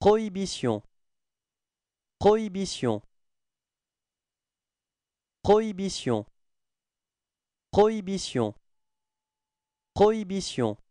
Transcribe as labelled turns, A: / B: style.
A: Prohibition. Prohibition. Prohibition. Prohibition. Prohibition.